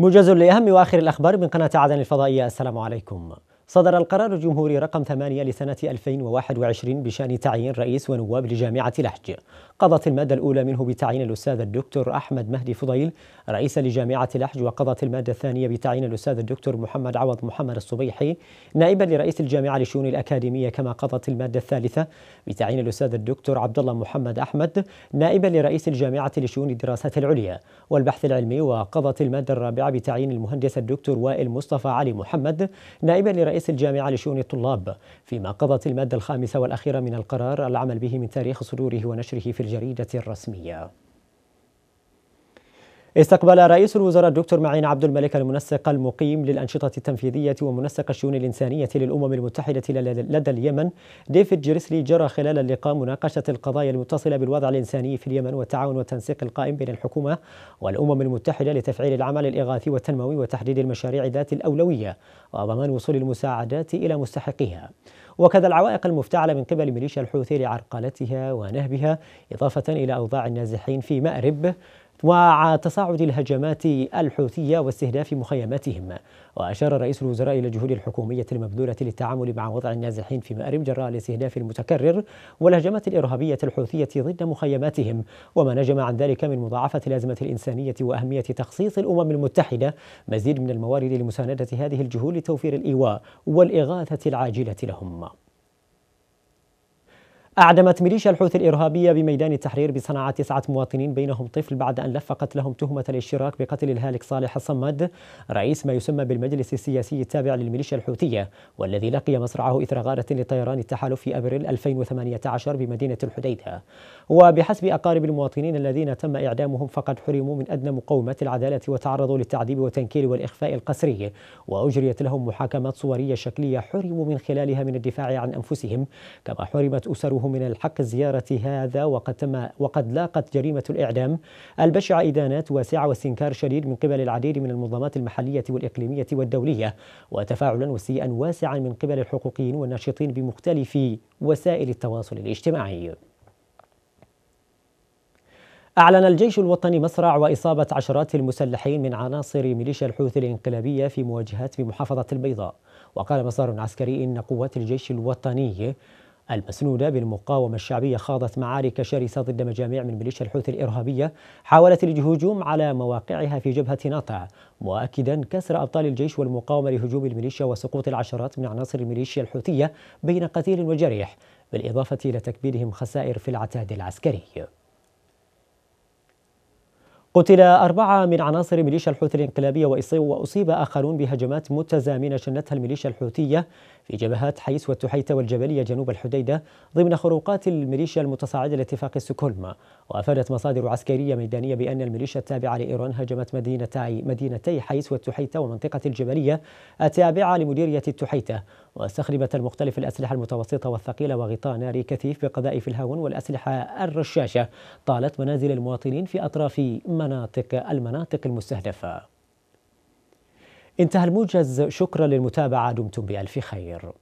موجز لأهم وآخر الأخبار من قناة عدن الفضائية السلام عليكم صدر القرار الجمهوري رقم 8 لسنة 2021 بشأن تعيين رئيس ونواب لجامعة لحج قضت المادة الأولى منه بتعيين الأستاذ الدكتور أحمد مهدي فضيل رئيسا لجامعة لحج وقضت المادة الثانية بتعيين الأستاذ الدكتور محمد عوض محمد الصبيحي نائبا لرئيس الجامعة لشؤون الأكاديمية كما قضت المادة الثالثة بتعيين الأستاذ الدكتور عبد الله محمد أحمد نائبا لرئيس الجامعة لشؤون الدراسات العليا والبحث العلمي وقضت المادة الرابعة بتعيين المهندس الدكتور وائل مصطفى علي محمد نائبا لرئيس رئيس الجامعة لشؤون الطلاب فيما قضت المادة الخامسة والأخيرة من القرار العمل به من تاريخ صدوره ونشره في الجريدة الرسمية استقبل رئيس الوزراء الدكتور معين عبد الملك المنسق المقيم للأنشطة التنفيذية ومنسق الشؤون الإنسانية للأمم المتحدة لدى اليمن ديفيد جريسلي جرى خلال اللقاء مناقشة القضايا المتصلة بالوضع الإنساني في اليمن والتعاون والتنسيق القائم بين الحكومة والأمم المتحدة لتفعيل العمل الإغاثي والتنموي وتحديد المشاريع ذات الأولوية وضمان وصول المساعدات إلى مستحقيها وكذا العوائق المفتعلة من قبل ميليشيا الحوثي لعرقلتها ونهبها إضافة إلى أوضاع النازحين في مأرب وتصاعد الهجمات الحوثية واستهداف مخيماتهم وأشار رئيس الوزراء إلى الجهود الحكومية المبذولة للتعامل مع وضع النازحين في مأرب جراء الاستهداف المتكرر والهجمات الإرهابية الحوثية ضد مخيماتهم وما نجم عن ذلك من مضاعفة الأزمة الإنسانية وأهمية تخصيص الأمم المتحدة مزيد من الموارد لمساندة هذه الجهود لتوفير الإيواء والإغاثة العاجلة لهم أعدمت ميليشيا الحوثي الإرهابية بميدان التحرير بصنعاء تسعة مواطنين بينهم طفل بعد أن لفقت لهم تهمة الاشتراك بقتل الهالك صالح الصمد رئيس ما يسمى بالمجلس السياسي التابع للميليشيا الحوثية والذي لقي مصرعه إثر غارة لطيران التحالف في أبريل 2018 بمدينة الحديدة وبحسب أقارب المواطنين الذين تم إعدامهم فقد حرموا من أدنى مقومات العدالة وتعرضوا للتعذيب والتنكيل والإخفاء القسري وأجريت لهم محاكمات صورية شكلية حرموا من خلالها من الدفاع عن أنفسهم كما حرمت أسرهم من الحق زيارة هذا وقد, تم وقد لاقت جريمة الإعدام البشعة إدانات واسعة واستنكار شديد من قبل العديد من المنظمات المحلية والإقليمية والدولية وتفاعلا وسيئا واسعا من قبل الحقوقيين والناشطين بمختلف وسائل التواصل الاجتماعي أعلن الجيش الوطني مصرع وإصابة عشرات المسلحين من عناصر ميليشيا الحوثي الإنقلابية في مواجهات بمحافظة البيضاء وقال مصدر عسكري إن قوات الجيش الوطني المسنودة بالمقاومة الشعبية خاضت معارك شرسة ضد مجاميع من ميليشيا الحوثي الإرهابية حاولت الهجوم على مواقعها في جبهة نطع مؤكدا كسر أبطال الجيش والمقاومة لهجوم الميليشيا وسقوط العشرات من عناصر الميليشيا الحوثية بين قتيل وجريح بالإضافة إلى تكبيرهم خسائر في العتاد العسكري قتل أربعة من عناصر ميليشيا الحوثي الانقلابية وأصيب آخرون بهجمات متزامنة شنتها الميليشيا الحوثية في جبهات حيس والتحيتة والجبلية جنوب الحديدة ضمن خروقات الميليشيا المتصاعدة لاتفاق ستوكهولم وأفادت مصادر عسكرية ميدانية بأن الميليشيا التابعة لإيران هجمت مدينتي مدينتي حيس والتحيتة ومنطقة الجبلية التابعة لمديرية التحيتة واستخدمت المختلف الأسلحة المتوسطة والثقيلة وغطاء ناري كثيف بقذائف الهاون والأسلحة الرشاشة طالت منازل المواطنين في أطراف مناطق المناطق المستهدفة انتهى الموجز شكرا للمتابعة دمتم بألف خير